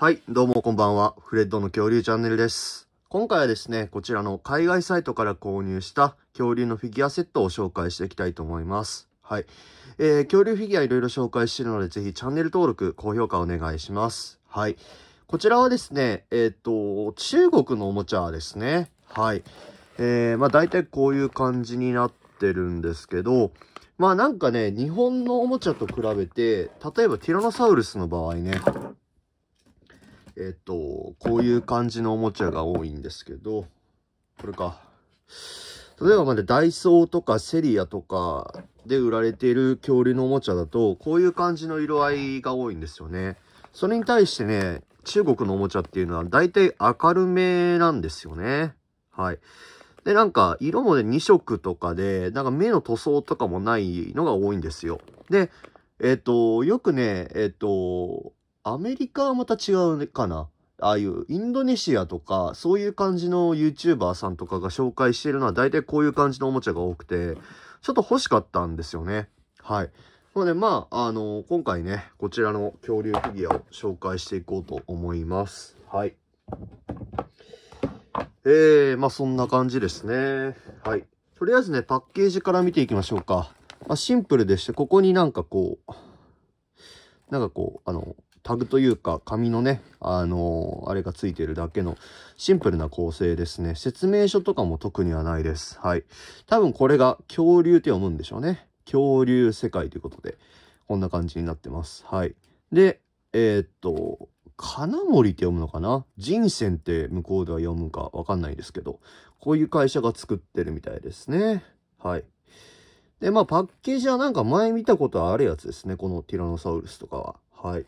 はい、どうもこんばんは。フレッドの恐竜チャンネルです。今回はですね、こちらの海外サイトから購入した恐竜のフィギュアセットを紹介していきたいと思います。はい。えー、恐竜フィギュアいろいろ紹介しているので、ぜひチャンネル登録、高評価お願いします。はい。こちらはですね、えっ、と、中国のおもちゃですね。はい。えー、まあ大体こういう感じになってるんですけど、まあなんかね、日本のおもちゃと比べて、例えばティラノサウルスの場合ね、えっ、と、こういう感じのおもちゃが多いんですけど、これか。例えばまでダイソーとかセリアとかで売られている恐竜のおもちゃだと、こういう感じの色合いが多いんですよね。それに対してね、中国のおもちゃっていうのは大体明るめなんですよね。はい。で、なんか色もね、2色とかで、なんか目の塗装とかもないのが多いんですよ。で、えっ、ー、と、よくね、えっ、ー、と、アメリカはまた違うかな。ああいうインドネシアとか、そういう感じの YouTuber さんとかが紹介しているのは大体こういう感じのおもちゃが多くて、ちょっと欲しかったんですよね。はい。なので、まあ、あのー、今回ね、こちらの恐竜フィギュアを紹介していこうと思います。はい。えー、まあそんな感じですね。はい。とりあえずね、パッケージから見ていきましょうか。まあ、シンプルでして、ここになんかこう、なんかこう、あの、タグというか紙のね、あのー、あれがついてるだけのシンプルな構成ですね。説明書とかも特にはないです。はい。多分これが恐竜って読むんでしょうね。恐竜世界ということで、こんな感じになってます。はい。で、えー、っと、金森って読むのかな人選って向こうでは読むかわかんないですけど、こういう会社が作ってるみたいですね。はい。で、まあパッケージはなんか前見たことあるやつですね。このティラノサウルスとかは。はい。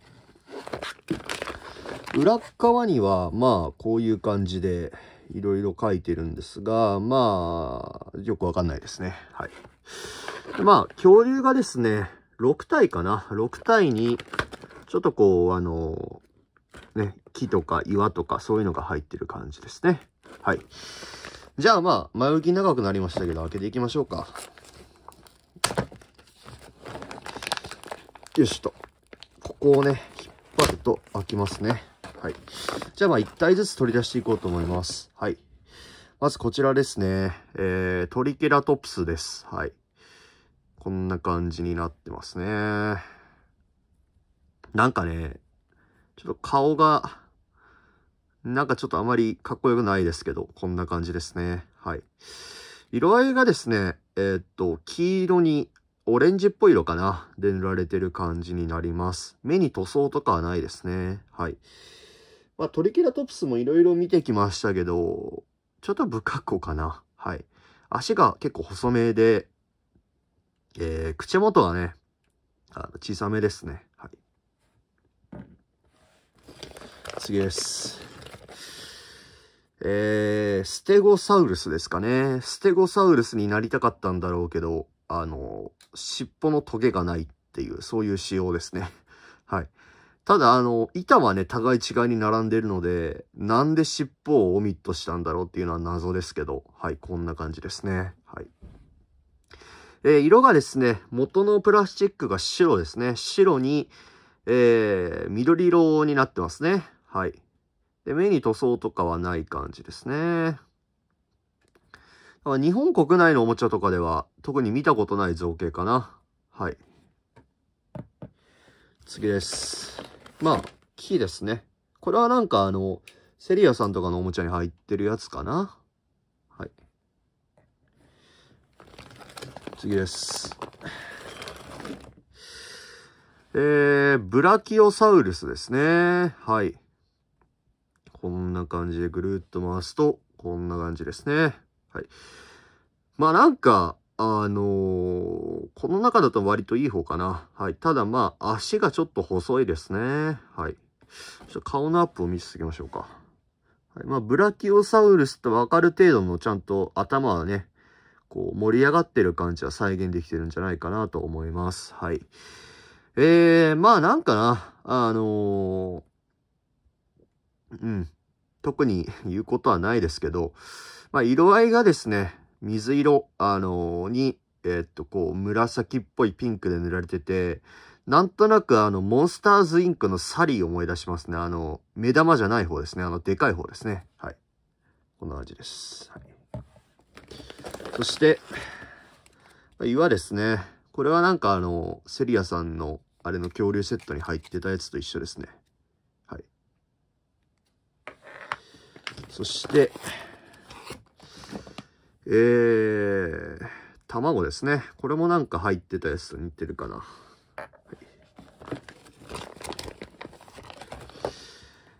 裏側にはまあこういう感じでいろいろ書いてるんですがまあよくわかんないですねはいまあ恐竜がですね6体かな6体にちょっとこうあのね木とか岩とかそういうのが入ってる感じですねはいじゃあまあ前置き長くなりましたけど開けていきましょうかよしとここをね引っパッと開きますね。はい。じゃあまあ1体ずつ取り出していこうと思います。はい。まずこちらですね。えー、トリケラトプスです。はい。こんな感じになってますね。なんかね、ちょっと顔が、なんかちょっとあまりかっこよくないですけど、こんな感じですね。はい。色合いがですね、えー、っと、黄色にオレンジっぽい色かなで塗られてる感じになります。目に塗装とかはないですね。はい。まあ、トリケラトプスもいろいろ見てきましたけど、ちょっと不格好かな。はい。足が結構細めで、えー、口元はね、あの小さめですね。はい。次です。えー、ステゴサウルスですかね。ステゴサウルスになりたかったんだろうけど、あの、尻尾のトゲがないっていう、そういう仕様ですね。はい。ただ、あの、板はね、互い違いに並んでるので、なんで尻尾をオミットしたんだろうっていうのは謎ですけど、はい、こんな感じですね。はい。えー、色がですね、元のプラスチックが白ですね。白に、えー、緑色になってますね。はい。で、目に塗装とかはない感じですね。日本国内のおもちゃとかでは特に見たことない造形かな。はい。次です。まあ、木ですね。これはなんかあの、セリアさんとかのおもちゃに入ってるやつかな。はい。次です。えー、ブラキオサウルスですね。はい。こんな感じでぐるっと回すと、こんな感じですね。はい。まあなんか、あのー、この中だと割といい方かな。はい。ただまあ、足がちょっと細いですね。はい。ちょっと顔のアップを見せていきましょうか。はい。まあ、ブラキオサウルスとわかる程度のちゃんと頭はね、こう、盛り上がってる感じは再現できてるんじゃないかなと思います。はい。えー、まあなんかな、あのー、うん、特に言うことはないですけど、まあ、色合いがですね、水色、あのー、に、えー、っと、こう、紫っぽいピンクで塗られてて、なんとなくあの、モンスターズインクのサリー思い出しますね。あの、目玉じゃない方ですね。あの、でかい方ですね。はい。こんな感じです。はい、そして、岩ですね。これはなんかあの、セリアさんの、あれの恐竜セットに入ってたやつと一緒ですね。はい。そして、えー、卵ですね。これもなんか入ってたやつと似てるかな。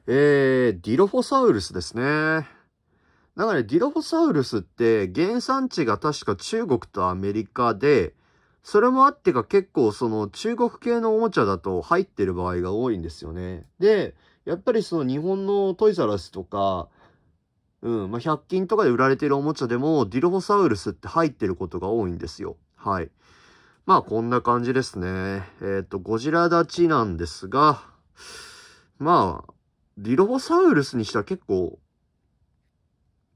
えー、ディロフォサウルスですね。なんかね、ディロフォサウルスって原産地が確か中国とアメリカで、それもあってか結構その中国系のおもちゃだと入ってる場合が多いんですよね。で、やっぱりその日本のトイザラスとか、うん。まあ、100均とかで売られているおもちゃでも、ディロフォサウルスって入ってることが多いんですよ。はい。まあ、こんな感じですね。えっ、ー、と、ゴジラ立ちなんですが、まあ、ディロフォサウルスにしたら結構、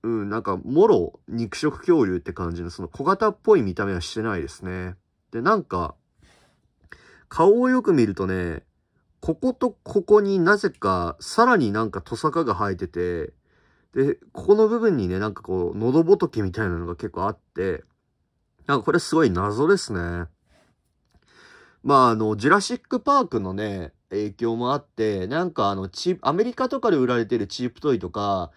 うん、なんか、もろ肉食恐竜って感じの、その小型っぽい見た目はしてないですね。で、なんか、顔をよく見るとね、こことここになぜか、さらになんかトサカが生えてて、で、ここの部分にね、なんかこう、喉仏みたいなのが結構あって、なんかこれすごい謎ですね。まあ、あの、ジュラシック・パークのね、影響もあって、なんかあの、チアメリカとかで売られてるチープトイとか、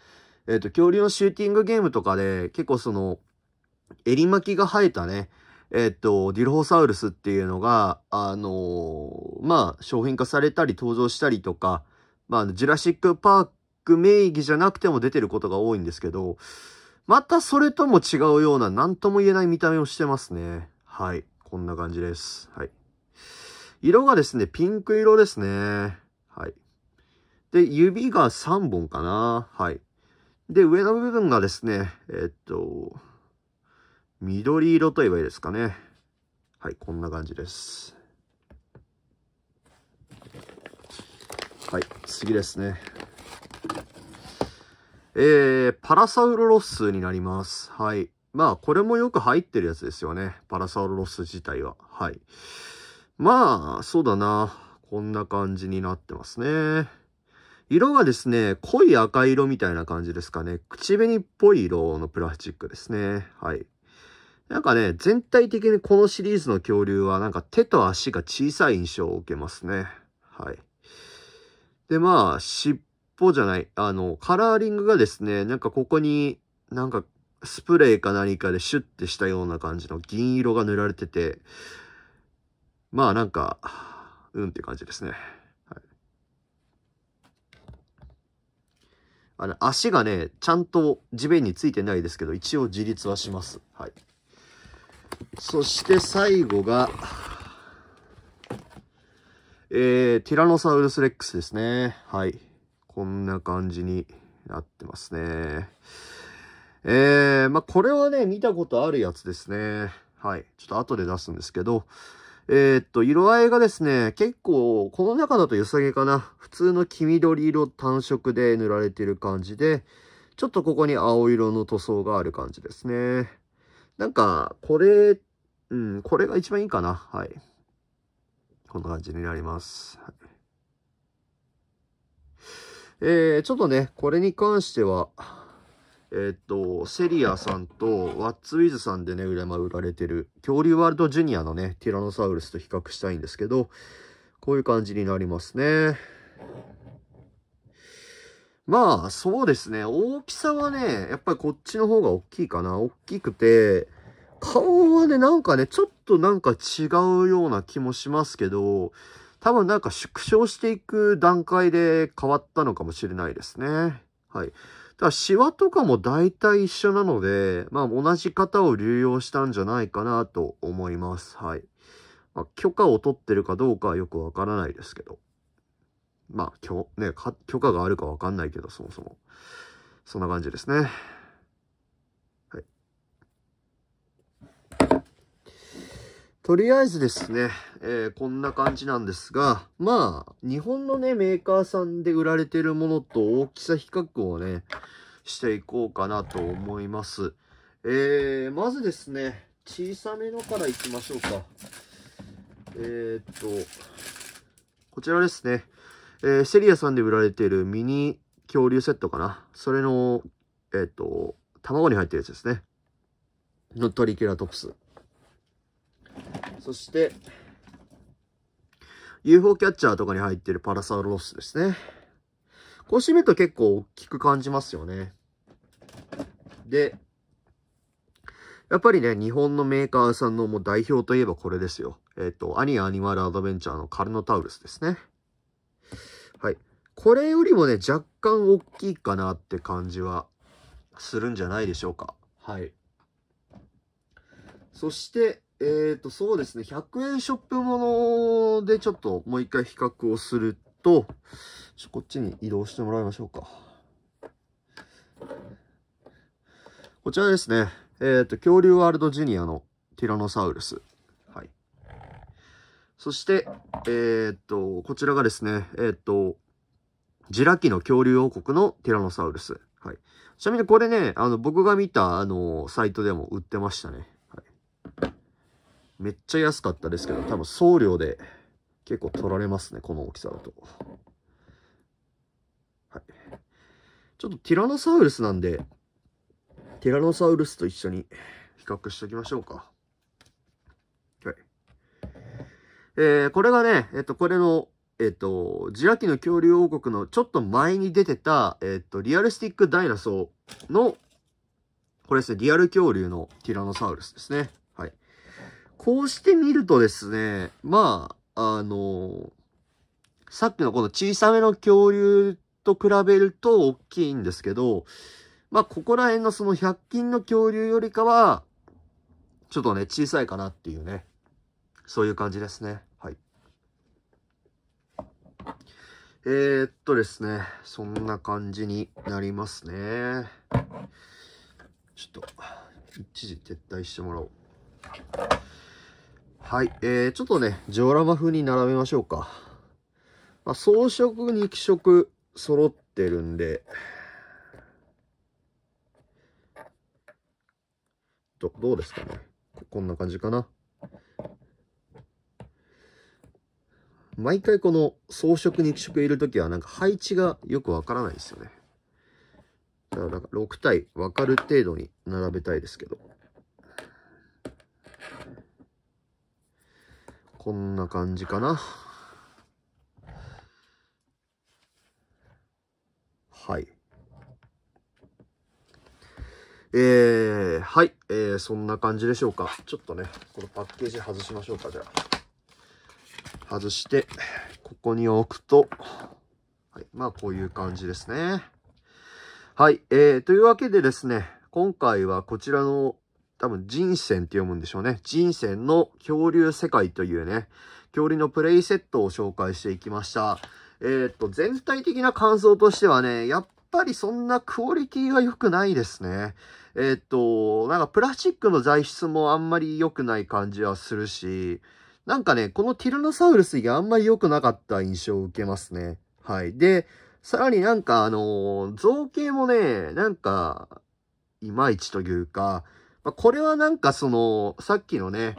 えっ、ー、と、恐竜のシューティングゲームとかで、結構その、襟巻きが生えたね、えっ、ー、と、ディルホサウルスっていうのが、あのー、まあ、商品化されたり登場したりとか、まあ、ジュラシック・パーク名義じゃなくても出てることが多いんですけど、またそれとも違うような何とも言えない見た目をしてますね。はい。こんな感じです。はい。色がですね、ピンク色ですね。はい。で、指が3本かな。はい。で、上の部分がですね、えっと、緑色といえばいいですかね。はい、こんな感じです。はい、次ですね。えー、パラサウロロスになります。はい。まあ、これもよく入ってるやつですよね。パラサウロロス自体は。はい。まあ、そうだな。こんな感じになってますね。色がですね、濃い赤色みたいな感じですかね。口紅っぽい色のプラスチックですね。はい。なんかね、全体的にこのシリーズの恐竜はなんか手と足が小さい印象を受けますね。はい。で、まあ、尻方じゃない、あの、カラーリングがですね、なんかここになんかスプレーか何かでシュッてしたような感じの銀色が塗られてて、まあなんか、うんって感じですね。はい、あの足がね、ちゃんと地面についてないですけど、一応自立はします。はい。そして最後が、えー、ティラノサウルスレックスですね。はい。こんな感じになってますね。えー、まあ、これはね、見たことあるやつですね。はい。ちょっと後で出すんですけど、えー、っと、色合いがですね、結構、この中だと良さげかな。普通の黄緑色単色で塗られてる感じで、ちょっとここに青色の塗装がある感じですね。なんか、これ、うん、これが一番いいかな。はい。こんな感じになります。はいえー、ちょっとね、これに関しては、えー、っと、セリアさんとワッツウィズさんでね、売られてる、恐竜ワールドジュニアのね、ティラノサウルスと比較したいんですけど、こういう感じになりますね。まあ、そうですね。大きさはね、やっぱりこっちの方が大きいかな。大きくて、顔はね、なんかね、ちょっとなんか違うような気もしますけど、多分なんか縮小していく段階で変わったのかもしれないですね。はい。だからシワとかも大体一緒なので、まあ同じ型を流用したんじゃないかなと思います。はい。まあ、許可を取ってるかどうかはよくわからないですけど。まあ、ね、許可があるかわかんないけど、そもそも。そんな感じですね。とりあえずですね、えー、こんな感じなんですが、まあ、日本のね、メーカーさんで売られてるものと大きさ比較をね、していこうかなと思います。えー、まずですね、小さめのからいきましょうか。えー、っと、こちらですね、えー、セリアさんで売られているミニ恐竜セットかな。それの、えー、っと、卵に入ってるやつですね。のトリケラトプス。そして、UFO キャッチャーとかに入ってるパラサウロスですね。こう締めると結構大きく感じますよね。で、やっぱりね、日本のメーカーさんのもう代表といえばこれですよ。えっ、ー、と、アニアニマルアドベンチャーのカルノタウルスですね。はい。これよりもね、若干大きいかなって感じはするんじゃないでしょうか。はい。そして、えーと、そうですね。100円ショップものでちょっともう一回比較をすると、ちょこっちに移動してもらいましょうか。こちらですね。えーと、恐竜ワールドジュニアのティラノサウルス。はい。そして、えーと、こちらがですね、えーと、ジラキの恐竜王国のティラノサウルス。はい。ちなみにこれね、あの、僕が見た、あの、サイトでも売ってましたね。めっちゃ安かったですけど、多分送料で結構取られますね、この大きさだと。はい。ちょっとティラノサウルスなんで、ティラノサウルスと一緒に比較しておきましょうか。はい。えー、これがね、えっ、と、これの、えっ、と、ジラキの恐竜王国のちょっと前に出てた、えっ、と、リアルスティックダイナソーの、これですね、リアル恐竜のティラノサウルスですね。こうしてみるとですね、まあ、あの、さっきのこの小さめの恐竜と比べると大きいんですけど、まあ、ここら辺のその100均の恐竜よりかは、ちょっとね、小さいかなっていうね、そういう感じですね。はい。えー、っとですね、そんな感じになりますね。ちょっと、一時撤退してもらおう。はい、えー、ちょっとね、ジオラマ風に並べましょうか。まあ、装飾に食、色揃ってるんで、ど、どうですかねこ。こんな感じかな。毎回この装飾に食色いるときはなんか配置がよくわからないですよね。だからなんか6体分かる程度に並べたいですけど。こんな感じかな。はい。えー、はい、えー、そんな感じでしょうか。ちょっとね、このパッケージ外しましょうか、じゃあ。外して、ここに置くと、はい、まあ、こういう感じですね。はい、えー、というわけでですね、今回はこちらの多分人生って読むんでしょうね。人生の恐竜世界というね、恐竜のプレイセットを紹介していきました。えー、っと、全体的な感想としてはね、やっぱりそんなクオリティが良くないですね。えー、っと、なんかプラスチックの材質もあんまり良くない感じはするし、なんかね、このティラノサウルスがあんまり良くなかった印象を受けますね。はい。で、さらになんかあのー、造形もね、なんか、いまいちというか、まこれはなんかその、さっきのね、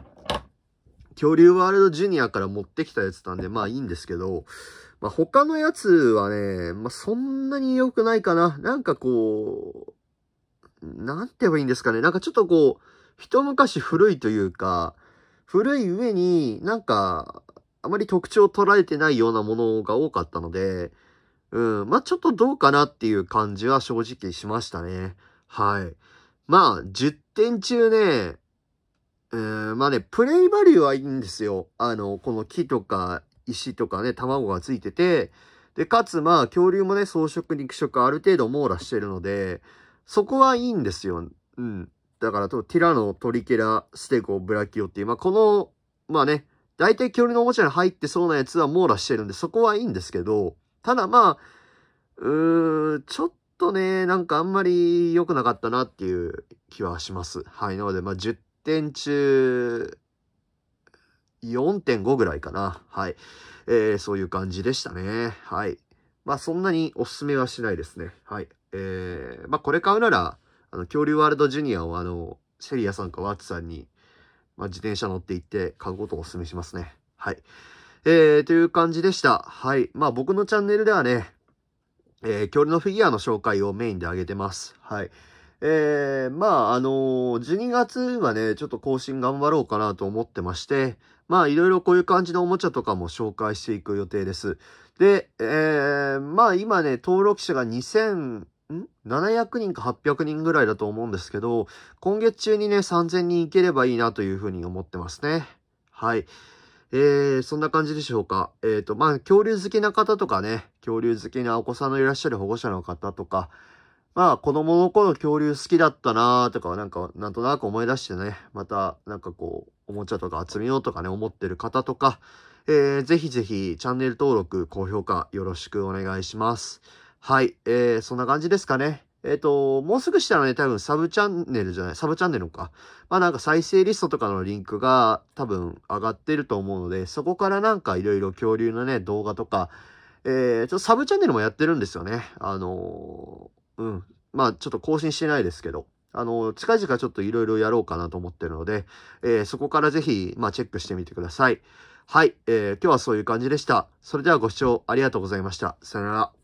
恐竜ワールドジュニアから持ってきたやつなんで、まあいいんですけど、まあ他のやつはね、まあそんなに良くないかな。なんかこう、なんて言えばいいんですかね。なんかちょっとこう、一昔古いというか、古い上になんか、あまり特徴を捉えてないようなものが多かったので、うん、まあちょっとどうかなっていう感じは正直しましたね。はい。まあ、10点中ね、うー、まあね、プレイバリューはいいんですよ。あの、この木とか石とかね、卵がついてて、で、かつ、まあ、恐竜もね、草食、肉食、ある程度網羅してるので、そこはいいんですよ。うん。だから、ティラノ、トリケラ、ステゴ、ブラキオっていう、まあ、この、まあね、大体恐竜のおもちゃに入ってそうなやつは網羅してるんで、そこはいいんですけど、ただまあ、うーん、ちょっと、とね、なんかあんまり良くなかったなっていう気はします。はい。なので、まあ、10点中、4.5ぐらいかな。はい。えー、そういう感じでしたね。はい。まあ、そんなにおすすめはしないですね。はい。えー、まあ、これ買うなら、あの、恐竜ワールドジュニアを、あの、セリアさんかワッツさんに、まあ、自転車乗って行って買うことをお勧めしますね。はい。えー、という感じでした。はい。まあ、僕のチャンネルではね、えー、恐竜のフィギュアの紹介をメインで挙げてます。はい。えー、まあ、あのー、12月はね、ちょっと更新頑張ろうかなと思ってまして、まあ、いろいろこういう感じのおもちゃとかも紹介していく予定です。で、えー、まあ、今ね、登録者が2000、ん ?700 人か800人ぐらいだと思うんですけど、今月中にね、3000人いければいいなというふうに思ってますね。はい。えー、そんな感じでしょうか。えっ、ー、と、まあ、恐竜好きな方とかね、恐竜好きなお子さんのいらっしゃる保護者の方とか、まあ、子供の頃恐竜好きだったなーとか、なんか、なんとなく思い出してね、また、なんかこう、おもちゃとか集めようとかね、思ってる方とか、えー、ぜひぜひ、チャンネル登録、高評価、よろしくお願いします。はい、えー、そんな感じですかね。えっ、ー、と、もうすぐしたらね、多分サブチャンネルじゃない、サブチャンネルか。まあなんか再生リストとかのリンクが多分上がってると思うので、そこからなんかいろいろ恐竜のね、動画とか、えー、ちょっとサブチャンネルもやってるんですよね。あのー、うん。まあちょっと更新してないですけど。あの、近々ちょっといろいろやろうかなと思ってるので、えー、そこからぜひ、まあ、チェックしてみてください。はい、えー、今日はそういう感じでした。それではご視聴ありがとうございました。さよなら。